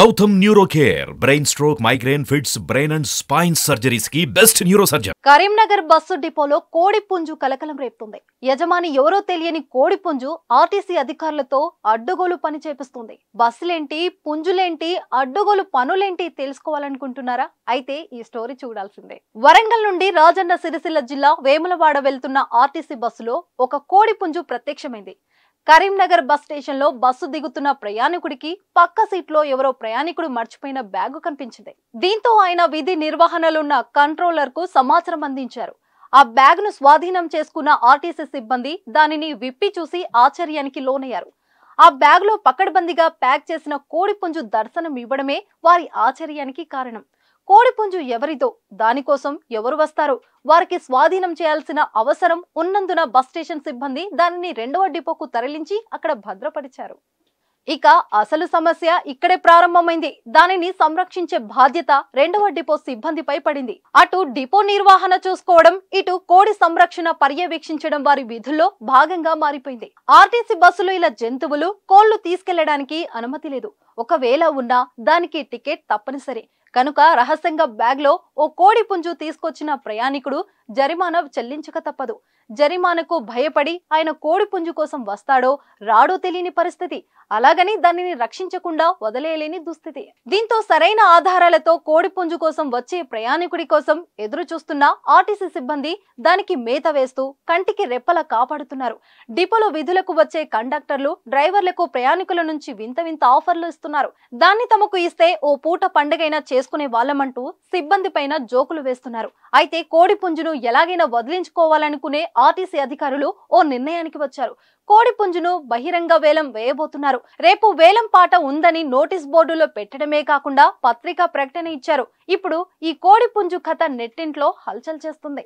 Gautam neuro care brain stroke migraine fits brain and spine surgeries కి best neuro surgeon Karimnagar bus డిపోలో కోడి పుంజు కలకలం రేపుతుంది యజమాని ఎవరో తెలియని కోడి పుంజు ఆర్టీసీ అధికారులతో అడ్డుగోలు పని చేపిస్తుంది బస్సులేంటి పుంజులేంటి అడ్డుగోలు పనులేంటి తెలుసుకోవాలనుకుంటున్నారా అయితే ఈ స్టోరీ చూడాల్సిందే వరంగల్ నుండి రాజన్న సిరిసిల్ల జిల్లా వేములవాడ వెళ్తున్న ఆర్టీసీ బస్సులో ఒక కోడి పుంజు ప్రత్యక్షమైంది కరీంనగర్ బస్ స్టేషన్లో బస్సు దిగుతున్న ప్రయాణికుడికి పక్క సీట్లో ఎవరో ప్రయాణికుడు మర్చిపోయిన బ్యాగు కనిపించింది దీంతో ఆయన విధి నిర్వహణలున్న కంట్రోలర్కు సమాచారం అందించారు ఆ బ్యాగ్ను స్వాధీనం చేసుకున్న ఆర్టీసీ సిబ్బంది దానిని విప్పి చూసి ఆశ్చర్యానికి లోనయ్యారు ఆ బ్యాగ్లో పకడ్బందీగా ప్యాక్ చేసిన కోడిపుంజు దర్శనం ఇవ్వడమే వారి ఆశ్చర్యానికి కారణం కోడిపుంజు ఎవరిదో దానికోసం ఎవరు వస్తారు వారికి స్వాధీనం చేయాల్సిన అవసరం ఉన్నందున బస్ స్టేషన్ సిబ్బంది దానిని రెండవ డిపోకు తరలించి అక్కడ భద్రపరిచారు ఇక అసలు సమస్య ఇక్కడే ప్రారంభమైంది దానిని సంరక్షించే బాధ్యత రెండవ డిపో సిబ్బందిపై పడింది అటు డిపో నిర్వహణ చూసుకోవడం ఇటు కోడి సంరక్షణ పర్యవేక్షించడం వారి విధుల్లో భాగంగా మారిపోయింది ఆర్టీసీ బస్సులు ఇలా జంతువులు కోళ్లు తీసుకెళ్లడానికి అనుమతి లేదు ఒకవేళ ఉన్నా దానికి టికెట్ తప్పనిసరి కనుక రహస్యంగా బ్యాగ్లో ఓ కోడి పుంజు తీసుకొచ్చిన ప్రయాణికుడు జరిమానా చెల్లించక తప్పదు జరిమానకు భయపడి ఆయన కోడి పుంజు కోసం వస్తాడో రాడో తెలియని పరిస్థితి అలాగని దానిని రక్షించకుండా వదిలేయలేని దుస్థితి దీంతో సరైన ఆధారాలతో కోడి పుంజు కోసం వచ్చే ప్రయాణికుడి కోసం ఎదురు చూస్తున్న ఆర్టీసీ సిబ్బంది దానికి మేత వేస్తూ కంటికి రెప్పల కాపాడుతున్నారు డిపోలో విధులకు వచ్చే కండక్టర్లు డ్రైవర్లకు ప్రయాణికుల నుంచి వింత వింత ఆఫర్లు ఇస్తున్నారు దాన్ని తమకు ఇస్తే ఓ పూట పండగైనా చేసుకునే వాళ్ళమంటూ సిబ్బంది పైన జోకులు వేస్తున్నారు అయితే కోడి పుంజును ఎలాగైనా వదిలించుకోవాలనుకునే ఆర్టీసీ అధికారులు ఓ నిర్ణయానికి వచ్చారు కోడిపుంజును బహిరంగ వేలం వేయబోతున్నారు రేపు వేలం పాట ఉందని నోటీస్ బోర్డులో పెట్టడమే కాకుండా పత్రికా ప్రకటన ఇచ్చారు ఇప్పుడు ఈ కోడిపుంజు కథ నెట్టింట్లో హల్చల్ చేస్తుంది